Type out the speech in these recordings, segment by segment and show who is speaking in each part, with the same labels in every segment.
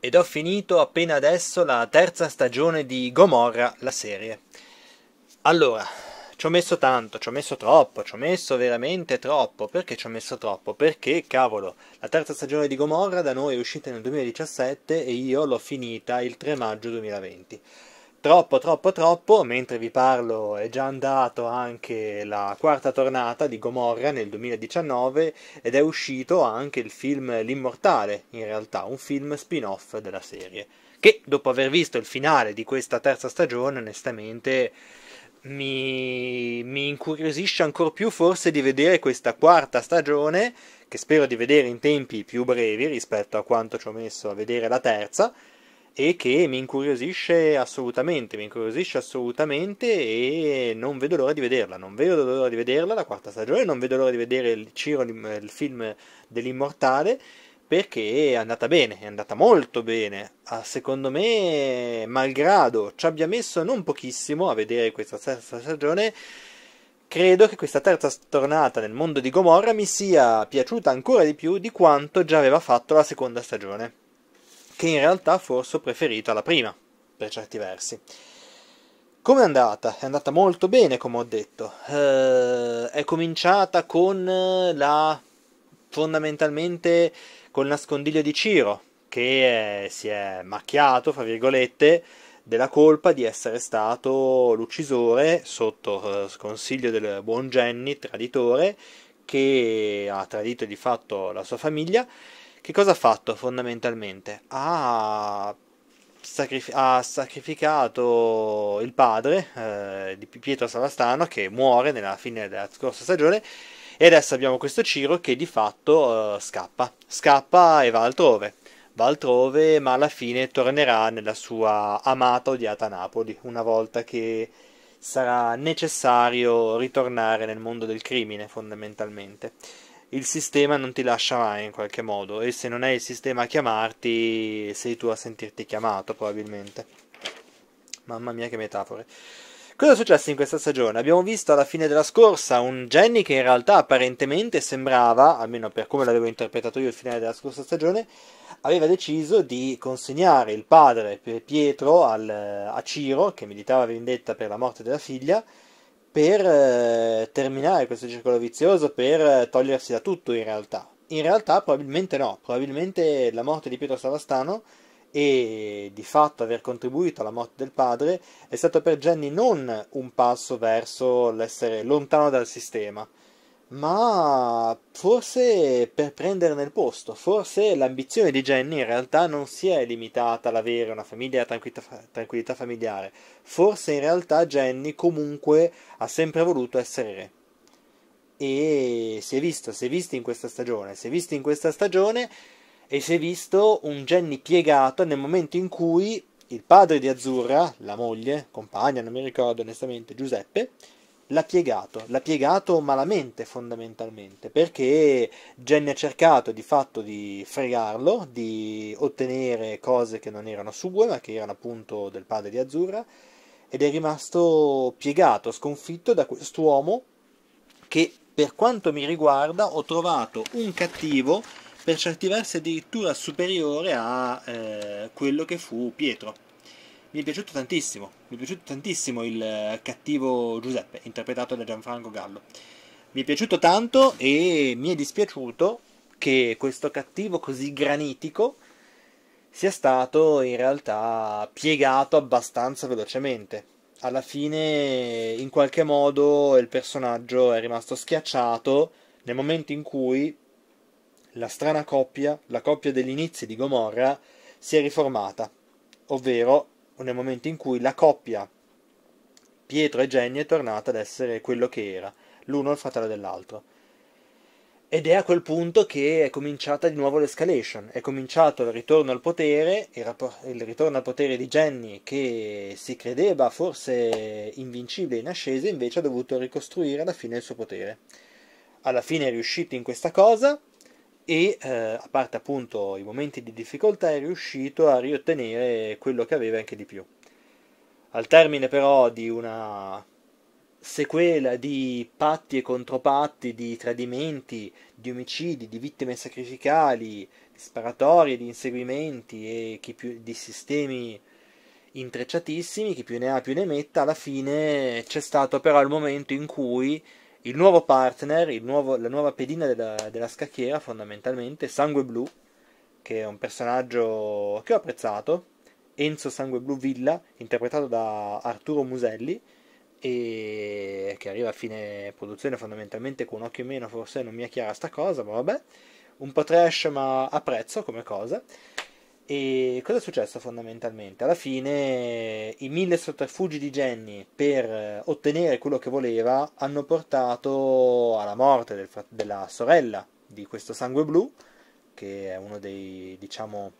Speaker 1: ed ho finito appena adesso la terza stagione di Gomorra, la serie. Allora, ci ho messo tanto, ci ho messo troppo, ci ho messo veramente troppo. Perché ci ho messo troppo? Perché, cavolo, la terza stagione di Gomorra da noi è uscita nel 2017 e io l'ho finita il 3 maggio 2020 troppo troppo troppo, mentre vi parlo è già andato anche la quarta tornata di Gomorra nel 2019 ed è uscito anche il film L'Immortale, in realtà un film spin-off della serie, che dopo aver visto il finale di questa terza stagione onestamente mi, mi incuriosisce ancora più forse di vedere questa quarta stagione, che spero di vedere in tempi più brevi rispetto a quanto ci ho messo a vedere la terza, e che mi incuriosisce assolutamente, mi incuriosisce assolutamente e non vedo l'ora di vederla, non vedo l'ora di vederla la quarta stagione, non vedo l'ora di vedere il Ciro, eh, il film dell'Immortale perché è andata bene, è andata molto bene, ah, secondo me malgrado ci abbia messo non pochissimo a vedere questa terza stagione, credo che questa terza tornata nel mondo di Gomorra mi sia piaciuta ancora di più di quanto già aveva fatto la seconda stagione che in realtà forse ho preferito alla prima, per certi versi. Come è andata? È andata molto bene, come ho detto. Eh, è cominciata con la fondamentalmente col nascondiglio di Ciro, che è, si è macchiato, fra virgolette, della colpa di essere stato l'uccisore sotto eh, consiglio del buon Jenny, traditore, che ha tradito di fatto la sua famiglia che cosa ha fatto fondamentalmente? Ha, sacrif- ha sacrificato il padre eh, di Pietro Savastano che muore nella fine della scorsa stagione e adesso abbiamo questo Ciro che di fatto eh, scappa, scappa e va altrove va altrove, ma alla fine tornerà nella sua amata odiata Napoli, una volta che sarà necessario ritornare nel mondo del crimine, fondamentalmente il sistema non ti lascia mai in qualche modo e se non è il sistema a chiamarti sei tu a sentirti chiamato probabilmente. Mamma mia che metafore. Cosa è successo in questa stagione? Abbiamo visto alla fine della scorsa un Jenny che in realtà apparentemente sembrava, almeno per come l'avevo interpretato io il finale della scorsa stagione, aveva deciso di consegnare il padre Pietro al, eh, a Ciro, che militava vendetta per la morte della figlia, per eh, terminare questo circolo vizioso, per eh, togliersi da tutto in realtà. In realtà probabilmente no, probabilmente la morte di Pietro Savastano e di fatto aver contribuito alla morte del padre è stato per Jenny non un passo verso l'essere lontano dal sistema, ma forse per prenderne il posto, forse l'ambizione di Jenny in realtà non si è limitata all'avere una famiglia e tranquillità, tranquillità familiare, forse in realtà Jenny comunque ha sempre voluto essere re. E si è visto, si è visto in questa stagione, si è visto in questa stagione e si è visto un Jenny piegato nel momento in cui il padre di Azzurra, la moglie, compagna, non mi ricordo onestamente, Giuseppe, l'ha piegato, l'ha piegato malamente fondamentalmente, perché Jenny ha cercato di fatto di fregarlo, di ottenere cose che non erano sue, ma che erano appunto del padre di Azzurra, ed è rimasto piegato, sconfitto da quest'uomo che per quanto mi riguarda ho trovato un cattivo per certi versi addirittura superiore a eh, quello che fu Pietro mi è piaciuto tantissimo, mi è piaciuto tantissimo il eh, cattivo Giuseppe, interpretato da Gianfranco Gallo. Mi è piaciuto tanto e mi è dispiaciuto che questo cattivo così granitico sia stato in realtà piegato abbastanza velocemente. Alla fine, in qualche modo, il personaggio è rimasto schiacciato nel momento in cui la strana coppia, la coppia degli inizi di Gomorra, si è riformata, ovvero nel momento in cui la coppia Pietro e Jenny è tornata ad essere quello che era, l'uno il fratello dell'altro. Ed è a quel punto che è cominciata di nuovo l'escalation, è cominciato il ritorno al potere, il ritorno al potere di Jenny che si credeva forse invincibile in ascesa, invece ha dovuto ricostruire alla fine il suo potere. Alla fine è riuscito in questa cosa, e eh, a parte appunto i momenti di difficoltà è riuscito a riottenere quello che aveva anche di più. Al termine però di una sequela di patti e contropatti, di tradimenti, di omicidi, di vittime sacrificali, di sparatorie, di inseguimenti e più, di sistemi intrecciatissimi, chi più ne ha più ne metta, alla fine c'è stato però il momento in cui il nuovo partner, il nuovo, la nuova pedina della, della scacchiera fondamentalmente, Sangue Blu, che è un personaggio che ho apprezzato, Enzo Sangue Blu Villa, interpretato da Arturo Muselli, e che arriva a fine produzione fondamentalmente con un occhio in meno, forse non mi è chiara sta cosa, ma vabbè, un po' trash ma apprezzo come cosa. E cosa è successo fondamentalmente? Alla fine eh, i mille sotterfugi di Jenny per eh, ottenere quello che voleva hanno portato alla morte del, della sorella di questo sangue blu, che è uno dei, diciamo,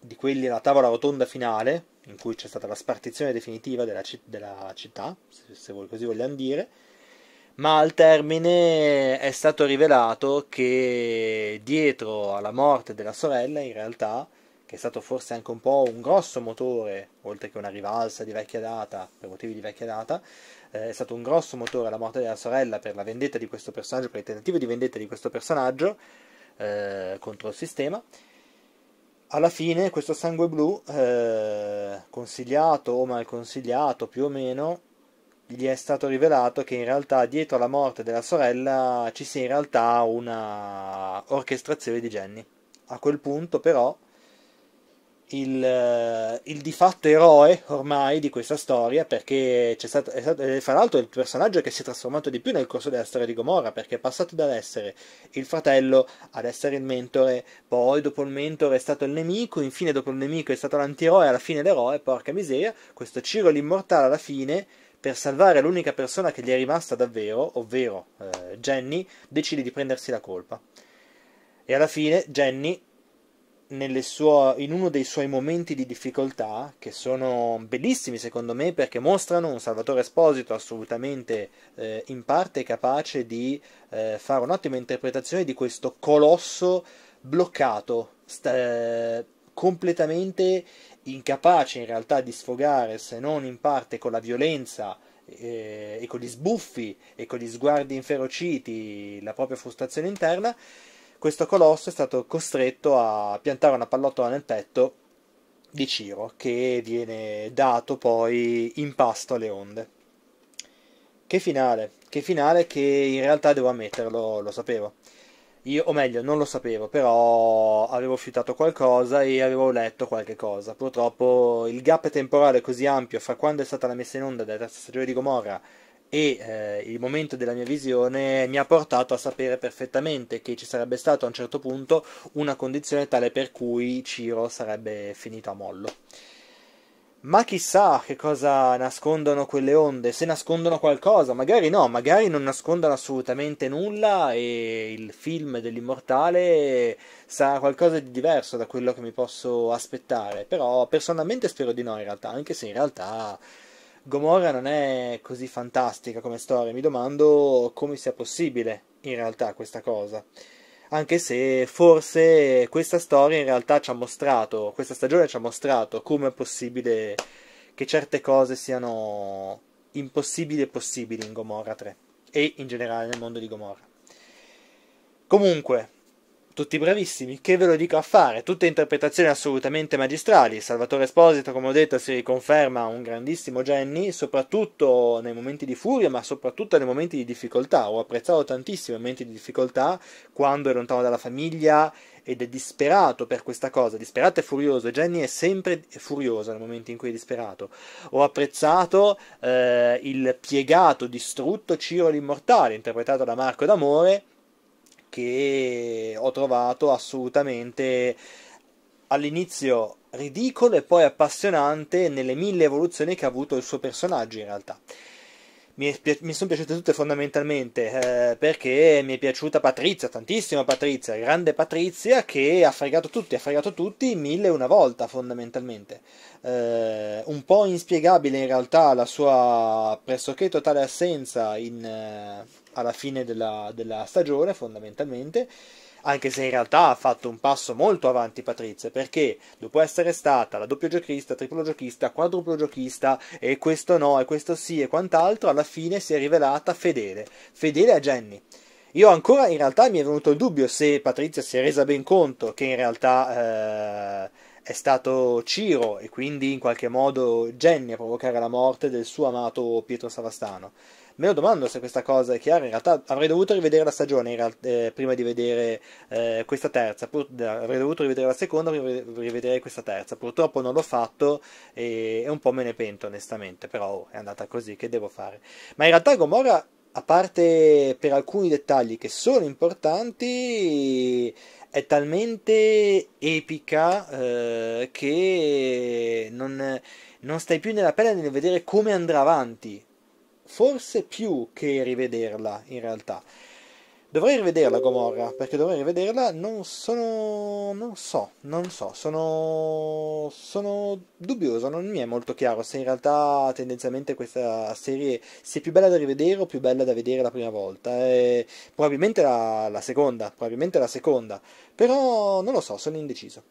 Speaker 1: di quelli alla tavola rotonda finale, in cui c'è stata la spartizione definitiva della, della città, se, se così vogliamo dire, ma al termine è stato rivelato che dietro alla morte della sorella in realtà che è stato forse anche un po' un grosso motore, oltre che una rivalsa di vecchia data, per motivi di vecchia data, eh, è stato un grosso motore alla morte della sorella per la vendetta di questo personaggio, per il tentativo di vendetta di questo personaggio eh, contro il sistema. Alla fine questo sangue blu, eh, consigliato o mal consigliato più o meno, gli è stato rivelato che in realtà dietro alla morte della sorella ci sia in realtà una orchestrazione di Jenny. A quel punto però il, eh, il, di fatto eroe ormai di questa storia perché c'è stato, è stato, eh, fra l'altro il personaggio che si è trasformato di più nel corso della storia di Gomorra perché è passato dall'essere il fratello ad essere il mentore poi dopo il mentore è stato il nemico infine dopo il nemico è stato l'antieroe alla fine l'eroe porca miseria questo Ciro l'immortale alla fine per salvare l'unica persona che gli è rimasta davvero ovvero eh, Jenny decide di prendersi la colpa e alla fine Jenny sue, in uno dei suoi momenti di difficoltà, che sono bellissimi secondo me perché mostrano un Salvatore Esposito assolutamente eh, in parte capace di eh, fare un'ottima interpretazione di questo colosso bloccato, sta, eh, completamente incapace in realtà di sfogare se non in parte con la violenza eh, e con gli sbuffi e con gli sguardi inferociti la propria frustrazione interna questo colosso è stato costretto a piantare una pallottola nel petto di Ciro, che viene dato poi in pasto alle onde. Che finale, che finale che in realtà devo ammetterlo, lo sapevo. Io, o meglio, non lo sapevo, però avevo fiutato qualcosa e avevo letto qualche cosa. Purtroppo il gap temporale così ampio fra quando è stata la messa in onda della terza stagione di Gomorra e eh, il momento della mia visione mi ha portato a sapere perfettamente che ci sarebbe stato a un certo punto una condizione tale per cui Ciro sarebbe finito a mollo. Ma chissà che cosa nascondono quelle onde, se nascondono qualcosa, magari no, magari non nascondono assolutamente nulla e il film dell'immortale sarà qualcosa di diverso da quello che mi posso aspettare, però personalmente spero di no in realtà, anche se in realtà Gomorra non è così fantastica come storia, mi domando come sia possibile in realtà questa cosa. Anche se forse questa storia in realtà ci ha mostrato, questa stagione ci ha mostrato come è possibile che certe cose siano impossibili e possibili in Gomorra 3 e in generale nel mondo di Gomorra. Comunque, tutti bravissimi, che ve lo dico a fare, tutte interpretazioni assolutamente magistrali, Salvatore Esposito come ho detto si riconferma un grandissimo Jenny, soprattutto nei momenti di furia ma soprattutto nei momenti di difficoltà, ho apprezzato tantissimo i momenti di difficoltà quando è lontano dalla famiglia ed è disperato per questa cosa, disperato e furioso. Jenny è sempre furioso nei momenti in cui è disperato. Ho apprezzato eh, il piegato, distrutto Ciro l'Immortale, interpretato da Marco D'Amore, che ho trovato assolutamente all'inizio ridicolo e poi appassionante nelle mille evoluzioni che ha avuto il suo personaggio in realtà. Mi, pi- mi sono piaciute tutte fondamentalmente eh, perché mi è piaciuta Patrizia, tantissimo Patrizia, grande Patrizia che ha fregato tutti, ha fregato tutti mille e una volta fondamentalmente. Eh, un po' inspiegabile in realtà la sua pressoché totale assenza in... Eh, alla fine della, della stagione fondamentalmente anche se in realtà ha fatto un passo molto avanti Patrizia, perché dopo essere stata la doppio giochista, triplo giochista, quadruplo giochista, e questo no, e questo sì, e quant'altro, alla fine si è rivelata fedele, fedele a Jenny. Io ancora in realtà mi è venuto il dubbio se Patrizia si è resa ben conto che in realtà eh, è stato Ciro e quindi in qualche modo Jenny a provocare la morte del suo amato Pietro Savastano me lo domando se questa cosa è chiara. In realtà avrei dovuto rivedere la stagione realtà, eh, prima di vedere eh, questa terza, Pur, avrei dovuto rivedere la seconda prima di rivedere questa terza. Purtroppo non l'ho fatto e, e un po' me ne pento onestamente, però oh, è andata così, che devo fare? Ma in realtà Gomorra, a parte per alcuni dettagli che sono importanti, è talmente epica eh, che non, non stai più nella pelle nel vedere come andrà avanti forse più che rivederla in realtà. Dovrei rivederla Gomorra, perché dovrei rivederla, non sono... non so, non so, sono... sono dubbioso, non mi è molto chiaro se in realtà tendenzialmente questa serie sia più bella da rivedere o più bella da vedere la prima volta, e probabilmente la, la seconda, probabilmente la seconda, però non lo so, sono indeciso.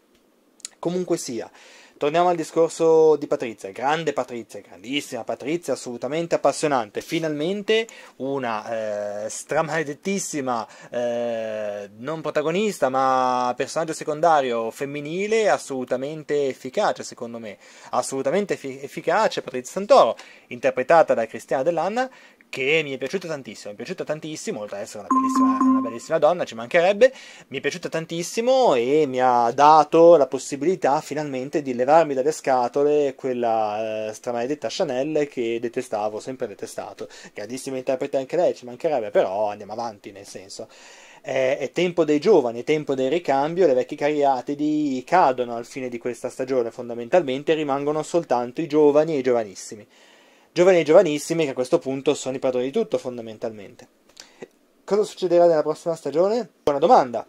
Speaker 1: Comunque sia torniamo al discorso di Patrizia, grande Patrizia, grandissima Patrizia, assolutamente appassionante. Finalmente una eh, stramaledettissima, eh, non protagonista, ma personaggio secondario femminile assolutamente efficace, secondo me. Assolutamente efficace Patrizia Santoro, interpretata da Cristiana Dell'Anna, che mi è piaciuta tantissimo, mi è piaciuta tantissimo, oltre ad essere una bellissima, una bellissima donna, ci mancherebbe, mi è piaciuta tantissimo e mi ha dato la possibilità finalmente di levarmi dalle scatole quella eh, stramaledetta Chanel che detestavo, sempre detestato. Grandissima interprete anche lei, ci mancherebbe, però andiamo avanti nel senso è, tempo dei giovani, è tempo del ricambio, le vecchie cariatidi cadono al fine di questa stagione fondamentalmente, rimangono soltanto i giovani e i giovanissimi giovani e giovanissimi che a questo punto sono i padroni di tutto fondamentalmente. Cosa succederà nella prossima stagione? Buona domanda!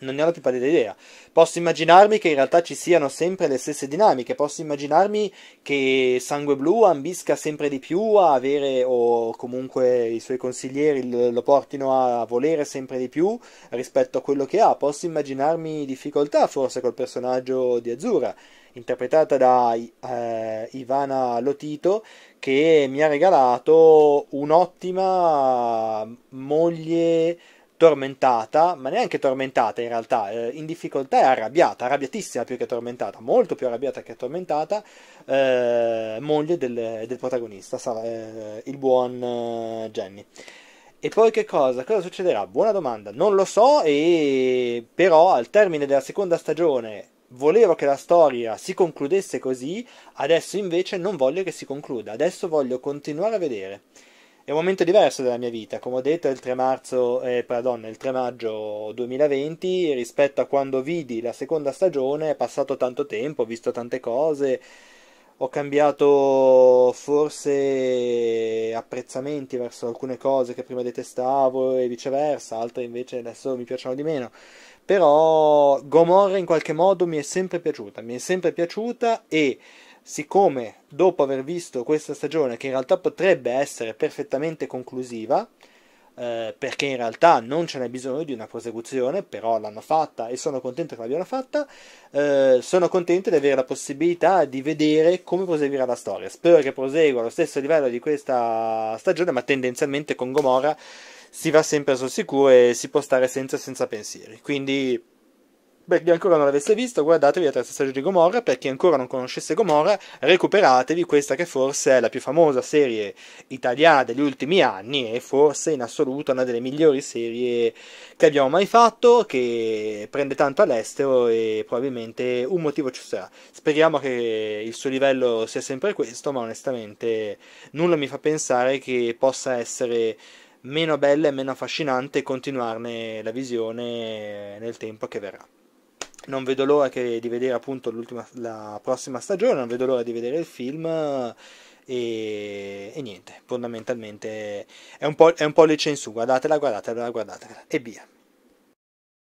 Speaker 1: Non ne ho la più pallida idea. Posso immaginarmi che in realtà ci siano sempre le stesse dinamiche. Posso immaginarmi che Sangue Blu ambisca sempre di più a avere, o comunque i suoi consiglieri lo portino a volere sempre di più rispetto a quello che ha. Posso immaginarmi difficoltà forse col personaggio di Azzurra, interpretata da eh, Ivana Lotito, che mi ha regalato un'ottima moglie tormentata, ma neanche tormentata in realtà, eh, in difficoltà e arrabbiata, arrabbiatissima più che tormentata, molto più arrabbiata che tormentata, eh, moglie del, del protagonista, sarà, eh, il buon eh, Jenny. E poi che cosa? Cosa succederà? Buona domanda, non lo so, e però al termine della seconda stagione volevo che la storia si concludesse così, adesso invece non voglio che si concluda, adesso voglio continuare a vedere è un momento diverso della mia vita, come ho detto è il 3, marzo, eh, pardon, il 3 maggio 2020 rispetto a quando vidi la seconda stagione, è passato tanto tempo, ho visto tante cose, ho cambiato forse apprezzamenti verso alcune cose che prima detestavo e viceversa, altre invece adesso mi piacciono di meno. Però Gomorra in qualche modo mi è sempre piaciuta, mi è sempre piaciuta e siccome dopo aver visto questa stagione, che in realtà potrebbe essere perfettamente conclusiva, eh, perché in realtà non ce n'è bisogno di una prosecuzione, però l'hanno fatta e sono contento che l'abbiano fatta, eh, sono contento di avere la possibilità di vedere come proseguirà la storia. Spero che prosegua allo stesso livello di questa stagione, ma tendenzialmente con Gomorra si va sempre sul sicuro e si può stare senza, senza pensieri. Quindi per chi ancora non l'avesse visto, guardatevi la terza stagione di Gomorra. Per chi ancora non conoscesse Gomorra, recuperatevi questa che forse è la più famosa serie italiana degli ultimi anni e forse in assoluto una delle migliori serie che abbiamo mai fatto, che prende tanto all'estero e probabilmente un motivo ci sarà. Speriamo che il suo livello sia sempre questo, ma onestamente nulla mi fa pensare che possa essere meno bella e meno affascinante continuarne la visione nel tempo che verrà non vedo l'ora che, di vedere appunto la prossima stagione, non vedo l'ora di vedere il film eh, e, e niente, fondamentalmente è un, po', è un po' le censure. guardatela, guardatela, guardatela e via.